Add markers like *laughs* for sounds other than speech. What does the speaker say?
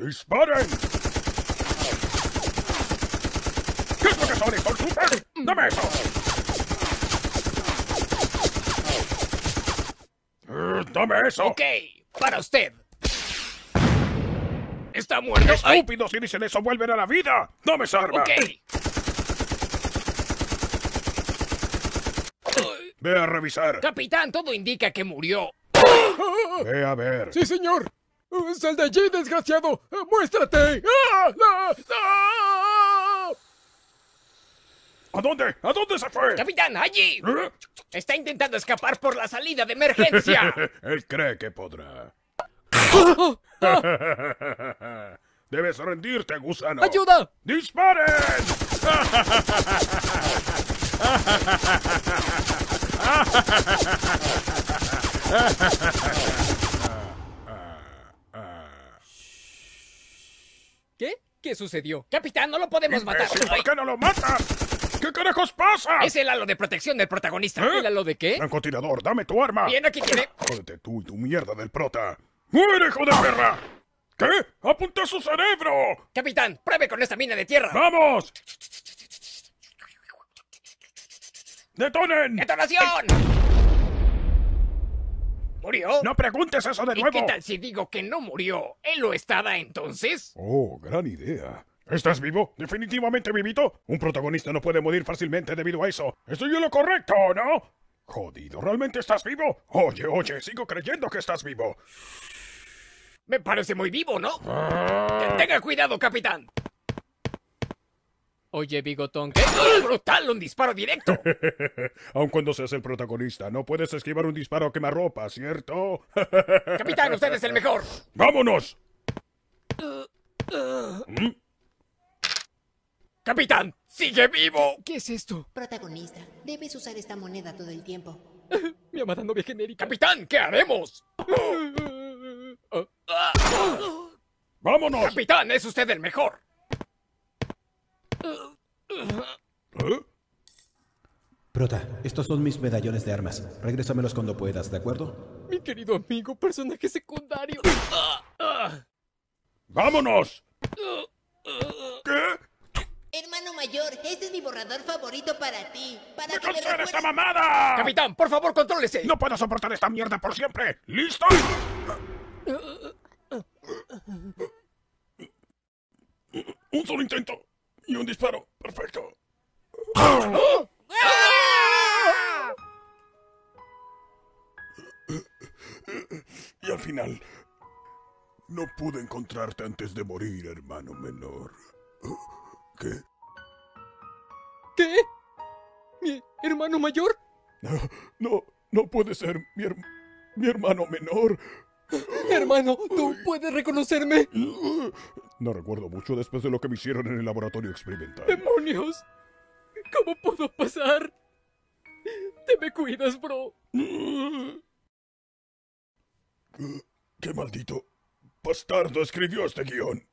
¡Disparen! ¿Qué es lo que son estos super? ¡Dame eso! Eh, ¡Dame eso! Ok, para usted. Está muerto. ¡Estúpido! si dicen eso, vuelven a la vida. ¡Dame esa arma! Ok. Ve a revisar. Capitán, todo indica que murió. Ve a ver. Sí, señor. ¡Sal de allí, desgraciado! ¡Muéstrate! ¡Ah! no. ¡Ah! ¡Ah! ¿A dónde? ¿A dónde se fue? Capitán, allí. ¿Eh? Está intentando escapar por la salida de emergencia. *laughs* Él cree que podrá. *laughs* Debes rendirte, gusano. ¡Ayuda! ¡Disparen! *laughs* ¿Qué? ¿Qué sucedió? Capitán, no lo podemos matar. ¿Por qué no lo matas? ¿Qué carajos pasa? Es el halo de protección del protagonista. ¿Eh? ¿El halo de qué? Francotirador, dame tu arma. Bien, aquí tiene. Jódete tú y tu mierda del prota. ¡Muere, hijo de perra! ¿Qué? ¡Apunta su cerebro! Capitán, pruebe con esta mina de tierra. ¡Vamos! ¡Detonen! ¡Detonación! No preguntes eso de nuevo. qué tal si digo que no murió? ¿Él lo estaba, entonces? Oh, gran idea. ¿Estás vivo? ¿Definitivamente vivito? Un protagonista no puede morir fácilmente debido a eso. ¿Estoy yo lo correcto o no? Jodido, ¿realmente estás vivo? Oye, oye, sigo creyendo que estás vivo. Me parece muy vivo, ¿no? Ah. Tenga cuidado, capitán. Oye, Bigotón, ¡qué *gasps* brutal! ¡Un disparo directo! *laughs* Aun cuando seas el protagonista, no puedes esquivar un disparo a quemarropa, ¿cierto? *laughs* *laughs* Capitán, usted es el mejor. ¡Vámonos! ¿Mm? ¿Mm? ¡Capitán! ¡Sigue vivo! ¿Qué es esto? Protagonista, debes usar esta moneda todo el tiempo. Mi amada novia genérica. ¡Capitán! ¿Qué haremos? ¡Vámonos! ¡Capitán! ¡Es usted el mejor! Prota, estos son mis medallones de armas. Regrésamelos cuando puedas, ¿de acuerdo? Mi querido amigo, personaje secundario. ¡Vámonos! ¿Qué? Hermano mayor, este es mi borrador favorito para ti. Para ¡Me que esta mamada! Capitán, por favor, contrólese. No puedo soportar esta mierda por siempre. ¿Listo? Un solo intento y un disparo. Perfecto. Y al final, no pude encontrarte antes de morir, hermano menor. ¿Qué? ¿Qué? ¿Mi hermano mayor? No, no, no puede ser mi, mi hermano menor. Hermano, ¿tú puedes reconocerme? No recuerdo mucho después de lo que me hicieron en el laboratorio experimental. ¡Demonios! ¿Cómo pudo pasar? Te me cuidas, bro. ¿Qué maldito bastardo escribió este guión?